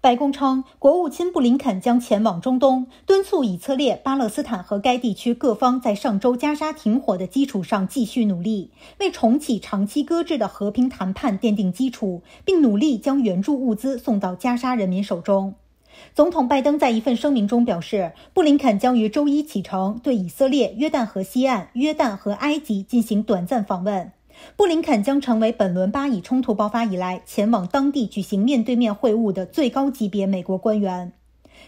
白宫称，国务卿布林肯将前往中东，敦促以色列、巴勒斯坦和该地区各方在上周加沙停火的基础上继续努力，为重启长期搁置的和平谈判奠定基础，并努力将援助物资送到加沙人民手中。总统拜登在一份声明中表示，布林肯将于周一启程，对以色列、约旦河西岸、约旦和埃及进行短暂访问。布林肯将成为本轮巴以冲突爆发以来前往当地举行面对面会晤的最高级别美国官员。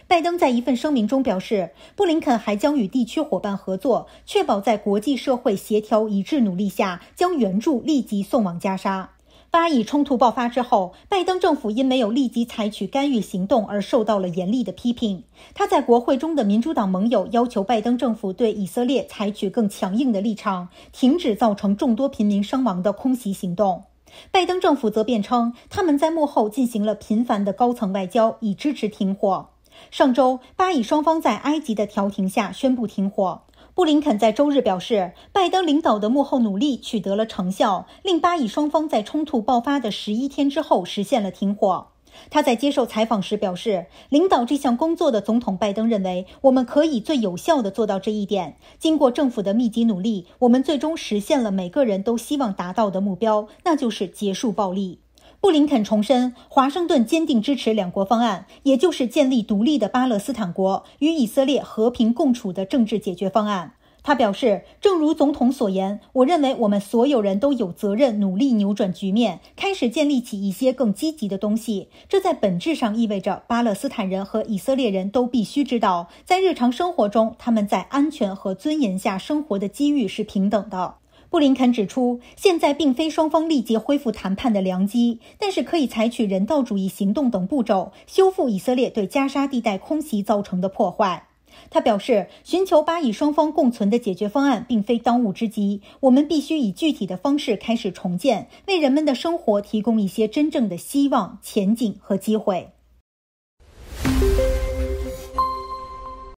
拜登在一份声明中表示，布林肯还将与地区伙伴合作，确保在国际社会协调一致努力下，将援助立即送往加沙。巴以冲突爆发之后，拜登政府因没有立即采取干预行动而受到了严厉的批评。他在国会中的民主党盟友要求拜登政府对以色列采取更强硬的立场，停止造成众多平民伤亡的空袭行动。拜登政府则辩称，他们在幕后进行了频繁的高层外交，以支持停火。上周，巴以双方在埃及的调停下宣布停火。布林肯在周日表示，拜登领导的幕后努力取得了成效，令巴以双方在冲突爆发的十一天之后实现了停火。他在接受采访时表示，领导这项工作的总统拜登认为，我们可以最有效地做到这一点。经过政府的密集努力，我们最终实现了每个人都希望达到的目标，那就是结束暴力。布林肯重申，华盛顿坚定支持两国方案，也就是建立独立的巴勒斯坦国与以色列和平共处的政治解决方案。他表示，正如总统所言，我认为我们所有人都有责任努力扭转局面，开始建立起一些更积极的东西。这在本质上意味着巴勒斯坦人和以色列人都必须知道，在日常生活中，他们在安全和尊严下生活的机遇是平等的。布林肯指出，现在并非双方立即恢复谈判的良机，但是可以采取人道主义行动等步骤修复以色列对加沙地带空袭造成的破坏。他表示，寻求巴以双方共存的解决方案并非当务之急，我们必须以具体的方式开始重建，为人们的生活提供一些真正的希望、前景和机会。